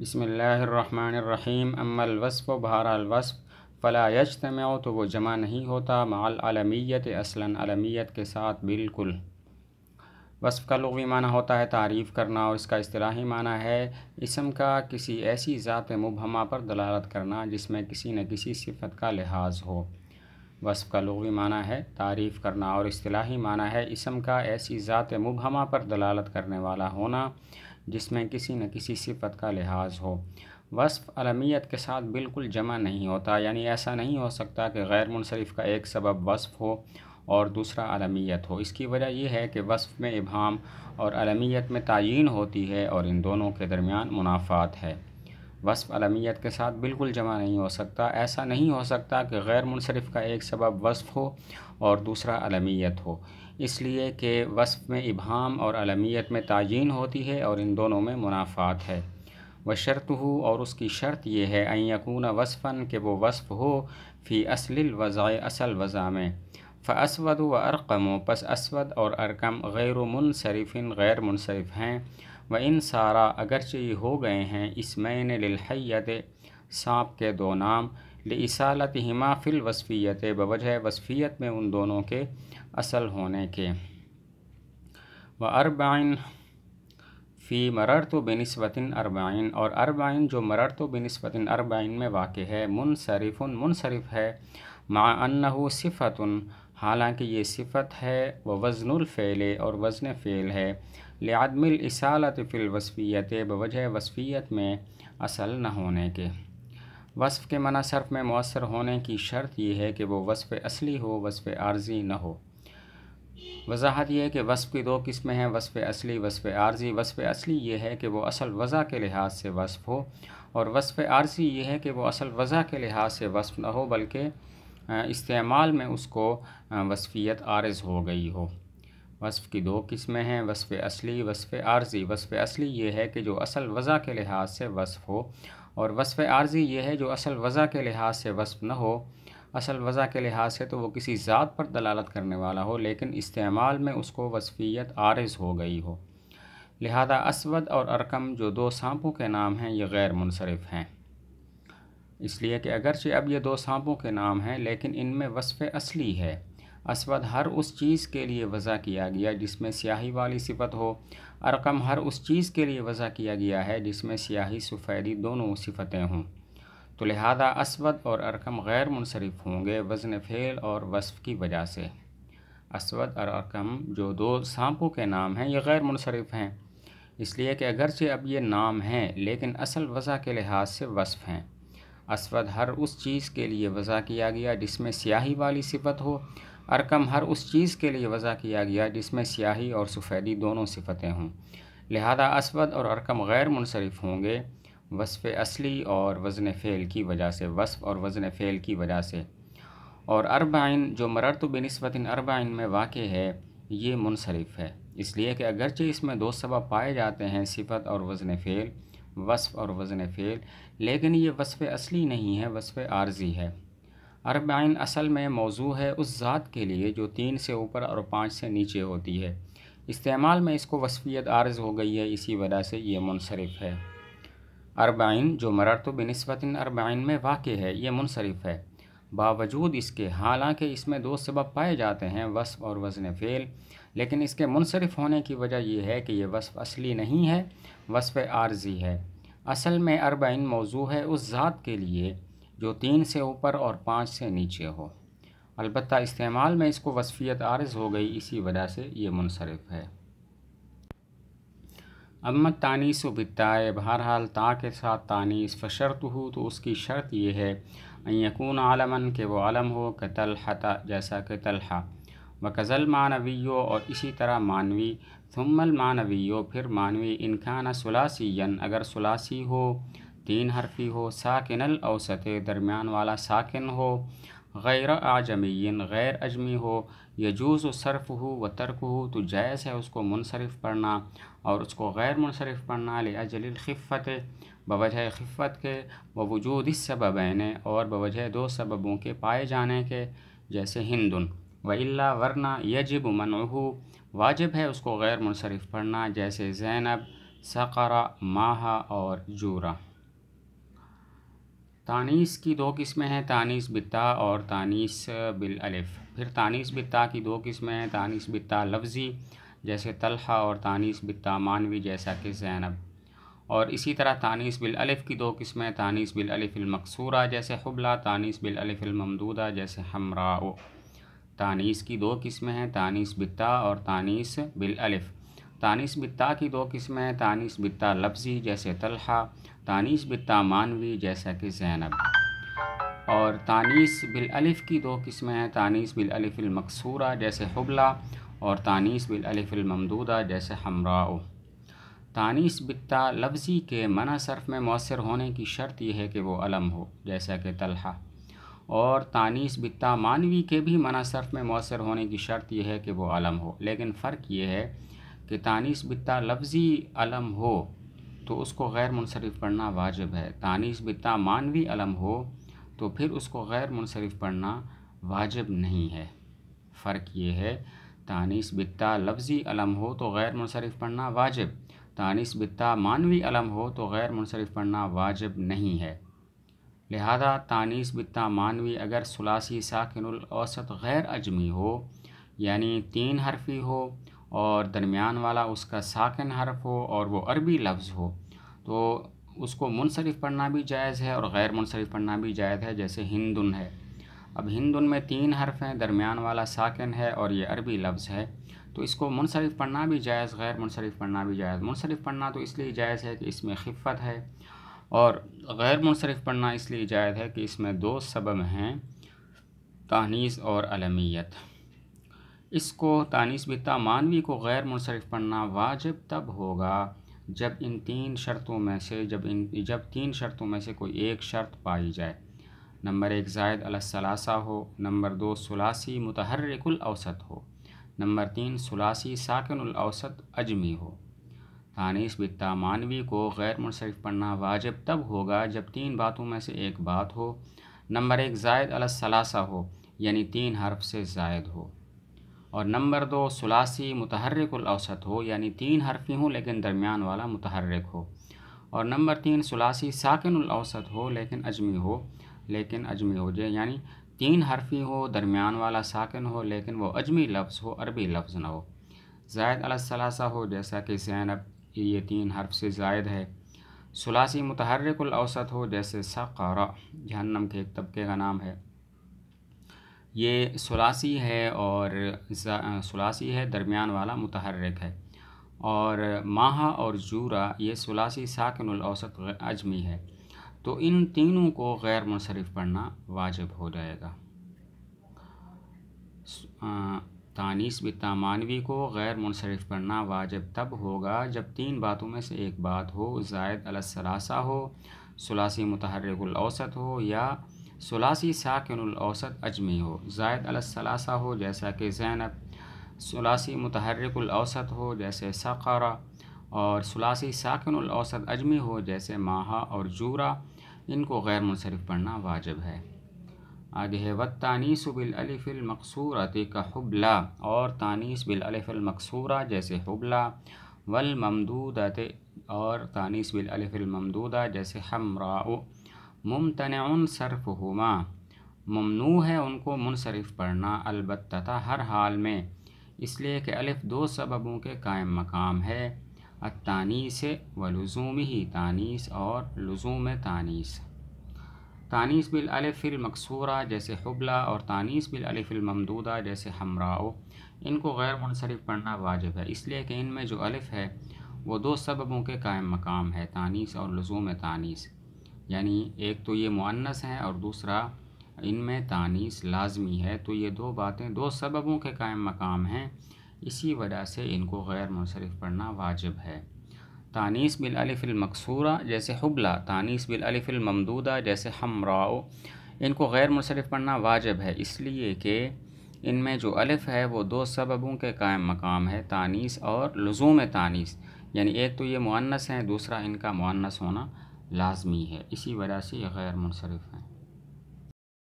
बसमीम अमलवसफ़ बहरलवसफ़ फ़ला यजतम तो वो जमा नहीं होता माल अलमियत असलन अलमियत के साथ बिल्कुल वसफ़ का लवी माना होता है तारीफ़ करना और इसका असलाही माना है इसम का किसी ऐसी ज़ात मुबहमा पर दलालत करना जिसमें किसी न किसी सिफत का लिहाज हो वसफ़ का लवी माना है तारीफ़ करना और अतलाही माना है इसम का ऐसी ज़ात मुबहमा पर दलालत करने वाला होना जिसमें किसी न किसी सिफत का लिहाज हो वसफ़ अलमियत के साथ बिल्कुल जमा नहीं होता यानी ऐसा नहीं हो सकता कि गैर मुनसरफ का एक सबब वसफ़ हो और दूसरा अलमियत हो इसकी वजह यह है कि वसफ़ में इबाम और अलमियत में तयन होती है और इन दोनों के दरमियान मुनाफात है वसफ़ अलमियत के साथ बिल्कुल जमा नहीं हो सकता ऐसा नहीं हो सकता कि गैर मुनसरफ का एक सबब वसफ़ हो और दूसरा अलमियत हो इसलिए कि वसफ़ में इबाम और अलमियत में ताजीन होती है और इन दोनों में मुनाफ़ात है व शर्त हो और उसकी शर्त यह है अन यकून वसफ़न के वो वसफ़ हो फ़ी असल वज़ाए असल वज़ा में फ़स्वद व अरकम पस असवद और अरकम गैर मुनसरफ़िन गैर मुनसरफ़ हैं व इन सारा अगरचे हो गए हैं इस मैन लहैत सांप के दो नाम लसालत हिमा फिल वसफ़ीत बवजह वसफ़ीत में उन दोनों के असल होने के व अरबाइन फ़ी मरर तो बनस्बतिन अरबाइन और अरबाइन जो मरर तो बनस्बतिन अरबाइन में वाक़ है मुनसरफ़ मुनसरफ़ है मा अनहु हालांकि ये सिफत है वह वज़नफ़ेल और वज़न फ़ैल है लियादमिल इसालत फ़िल वसफ़ीत बवजह वसफ़ीत में असल न होने के वसफ़ के मनासरफ में मौसर होने की शर्त यह है कि वो वसफ़ असली हो वसफ़ आर्जी न हो वजाहत यह है कि वसफ़ की दो किस्में हैं वसफ़ असली वसफ़ आर्जी वसफ़ असली यह है कि वो असल वज़ा के लिहाज से वसफ़ हो और वसफ़ आर्जी यह है कि वो असल वज़ा के लिहाज से वसफ़ न हो बल्कि इस्तेमाल में उसको वसफ़ीत आरज़ हो गई हो वसफ़ की दो किस्में हैं वसफ़ असली वसफ़ आर्जी वसफ़ असली यह है कि जो असल वज़ा के लिहाज से वसफ़ हो और वसफ़ आर्जी ये है जो असल वज़ा के लिहाज से वसफ़ न हो असल वज़ा के लिहाज से तो वो किसी ज़ात पर दलालत करने वाला हो लेकिन इस्तेमाल में उसको वसफ़ीत आरज़ हो गई हो लिहाजा असवद और अरकम जो दो सांपों के नाम हैं ये गैर मुनसरफ हैं इसलिए कि अगरचे अब ये दो सांपों के नाम हैं लेकिन इनमें वसफ़ असली है असवद हर उस चीज़ के लिए वज़ा किया गया जिसमें स्याही वाली सिफत हो अरकम हर उस चीज़ के लिए वज़ा किया गया है जिसमें स्याही सफ़ेदी दोनों सिफतें हों तो लिहाजा असवद और अरकम गैर मुनसरफ होंगे वज़न फ़ेल और वसफ़ की वजह से असवद और अरकम जो दो सांपों के नाम हैं ये गैर मुनसरफ हैं इसलिए कि अगरचे अब ये नाम हैं लेकिन असल वज़ा के लिहाज से वसफ़ हैं असवद हर उस चीज़ के लिए वज़ा किया गया जिसमें स्याही वाली सिफत हो अरकम हर उस चीज़ के लिए वज़ा किया गया जिसमें स्याही और सफ़ेदी दोनों सिफतें हों लिहाजा असवद और अरकम गैर मुनसरफ होंगे वसफ़ असली और वज़न फ़ेल की वजह से वसफ़ और वज़न फ़ेल की वजह से और अरबाइन जो मररत बनस्बत अरबाइन में वाक़ है ये मुनसरफ है इसलिए कि अगरचे इसमें दो सबब पाए जाते हैं सिफत और वज़न फ़ेल वसफ़ और वज़न फ़ेल लेकिन ये वसफ़ असली नहीं है वसफ़ आर्जी है अरबाइन असल में मौजू है उस ज़ात के लिए जो तीन से ऊपर और पाँच से नीचे होती है इस्तेमाल में इसको वसफ़ीत आर्ज हो गई है इसी वजह से ये मुनसरफ है अरबाइन जो मरर तो बनस्बत अरबाइन में वाक़ है ये मुनसरफ है बावजूद इसके हालांकि इसमें दो सबब पाए जाते हैं वस्फ़ और वजन फ़ेल लेकिन इसके मुनसरफ होने की वजह यह है कि यह वस्फ़ असली नहीं है वस्फ़ आर्जी है असल में अरबाइन मौजू है उस ज़ात के लिए जो तीन से ऊपर और पाँच से नीचे हो अलबत् इस्तेमाल में इसको वसफ़ीत आरज़ हो गई इसी वजह से ये मुनसरफ है अमत तानीस बिताए बहरहाल ता के साथ तानीस फ़शरत हो तो उसकी शर्त यह है यकून आलमन के वो आलम हो कतलहता जैसा कि तलहा व कज़ल मानवियो और इसी तरह मानवी थम्मल मानवियो फिर मानवी इनखाना सलासीन अगर सलासी हो तीन हरफी हो साकिन अवसत दरमियान वाला साकिन हो गैर आजमीन गैर अजमी हो यजूज़ सरफ हो व तर्क हो तो जायज़ है उसको मुनसरफ पढ़ना और उसको गैर मुनसरफ पढ़ना लियाजलिल खफ़त बवजह खफ़त के व वजूद इस सबबैन और बवजह दो सबबों के पाए जाने के जैसे हिंदुन व अल्ला वरना यजब मनहू वाजिब है उसको गैर मुनसरफ पढ़ना जैसे जैनब सकरा माहा और जूरा तानीस की दो किस्में हैं तानीस बिता और तानीस बिल अलिफ फिर तानीस बिता की दो किस्में हैं तानीस बिता लफ्ज़ी जैसे तलहा और तानीस बिता मानवी जैसा कि जैनब और इसी तरह तानीस बिल अलिफ की दो किस्में तानीस बिल अलिफ़िलमकसूरा जैसे हबला तानीस बिल अलिफ़िलममदूदा जैसे हमरा तानीस की दो किस्में हैं तानीस बिता और तानीस बिल अलिफ़ तानीस बिता की दो किस्में हैं तानीस बिता लफ्ज़ी जैसे तलहा तानीस बिल तामानवी जैसा कि जैनब और तानीस बिल अलिफ़ की दो किस्में हैं तानीस बिल अलिफ़िल मकसूरा जैसे हबला और तानीस बिल अलिफ़िल ममदूदा जैसे हमराओ तानीस बिता लफ्ज़ी के मना सर्फ में मौसर होने की शर्त यह है कि वो अलम हो जैसा कि तलहा और तानीस बिता मानवी के भी मना सर्फ में मौसर होने की शर्त यह है कि वो अलम हो लेकिन फ़र्क ये है कि तानीस बिता लफ्ज़ी अलम हो तो उसको गैर मुनसरफ पढ़ना वाजिब है तानीस बिता मानवी अलम हो तो फिर उसको गैर मुनसरफ पढ़ना वाजिब नहीं है फ़र्क ये है तानीस बिता लफ्ज़ी अलम हो तो गैर मुनसरफ पढ़ना वाजिब तानीस बिता मानवी अलम हो तो गैर मुनसरफ पढ़ना वाजिब नहीं है लिहाजा तानीस बिता मानवी अगर सलासी साकिन औसत गैर अजमी हो यानी तीन हरफी हो और दरमियान वाला उसका साकिन हरफ हो और वो अरबी लफ्ज़ हो तो उसको मुनसरफ पढ़ना भी जायज़ है और गैर मुनसरफ पढ़ना भी जायज़ है जैसे हिंदुन है अब हिंदुन में तीन हर्फ हैं दरमियान वाला साकिन है और ये अरबी लफ्ज़ है तो इसको मुनसरफ पढ़ना भी जायज़ गैर मुनसरफ पढ़ना भी जायज़ मुनसरफ पढ़ना तो इसलिए जायज़ है कि इसमें खिफत है और गैर मुनसरफ पढ़ना इसलिए जायज़ है कि इसमें दो सबब हैं तहनीस और अलमियत इसको तानीसबिता मानवी को गैर मुनसरफ पढ़ना वाजिब तब होगा जब इन तीन शर्तों में से जब इन जब तीन शर्तों में से कोई एक शर्त पाई जाए नंबर एक जायद अलसलासा हो नंबर दो सलासी मतहरकुलअसत हो नंबर तीन सलासी साकिनसत अजमी हो तानीस बिता मानवी को गैर मुनसरफ पढ़ना वाजिब तब होगा जब तीन बातों में से एक बात हो नंबर एक जायद अलसलासा हो यानी तीन हर्फ से जायद हो और नंबर दो सलासी मतहरकुलौसत हो यानी तीन हरफी हो लेकिन दरमियान वाला मतहरक हो और नंबर तीन सलासी अवसत हो लेकिन अजमी हो लेकिन अजमी हो जाए यानी तीन हरफी हो दरमियान वाला साकिन हो लेकिन वो अजमी लफ्ज़ हो अरबी लफ्ज़ ना हो जायद अलसलासा हो जैसा कि जैनब ये तीन हरफ से जायद है सलासी मतहरकुलौसत हो जैसे सक़ारा जहन्नम के एक तबके का नाम है ये सलासी है और सलासी है दरमियान वाला मतहरक है और माहा और जूरा ये सलासी साकिनसत अजमी है तो इन तीनों को गैर मुनसरफ पढ़ना वाजिब हो जाएगा तानीस बिता मानवी को गैर मुनसरफ पढ़ना वाजिब तब होगा जब तीन बातों में से एक बात हो जायद अलसलासा हो सलासी मुतहरकुलौसत हो या सलासी साकिनसत अजमी हो जायद अलसलासा हो जैसा कि जैनब सलासी मतहरकलसत हो जैसे सकारा और सलासी साकिनसत अजमी हो जैसे माहा और जूरा इनको गैर मुनसरफ पढ़ना वाजिब है आगे है व तानीस बिलफिलमकसूरत का हबला और तानीस बिलफ़िलमकसूरा जैसे हबला वलमदूदत और तानीस बिलफिलमदूदा जैसे हमराओ मुमतन सरफ हुमा ममनू है उनको मुनसरफ पढ़ना अलबत्ता हर हाल में इसलिए कि अलिफ दो सबबों के कायम मकाम है अतानीस वलज़ूम ही तानीस और लज़ूम तानीस तानीस बिल अलिफिल मकसूरा जैसे हबला और तानीस बिल अलिफिल ममदूदा जैसे हमराओ इनको गैर मुनसरफ पढ़ना वाजिब है इसलिए कि इनमें जो अलफ़ है वो दो सबबों के कायम मकाम है तानीस और लज़ूम तानीस यानी एक तो ये मुअन्नस हैं और दूसरा इनमें तानीस लाजमी है तो ये दो बातें दो सबबों के कायम मकाम हैं इसी वजह से इनको गैर मुनसरफ पढ़ना वाजिब है तानीस बिलफ़िलमकसूरा जैसे हबला तानीस बिलफ़िलममदूदा जैसे हमराओ इनको गैर मुनसरफ पढ़ना वाजिब है इसलिए कि इनमें जो अलिफ़ है वो दो सबबों के कायम मकाम है तानीस और लजूम तानीस यानी एक तो ये मुनस हैं दूसरा इनका मुनस होना लाजमी है इसी वजह से यह गैर मुनसरफ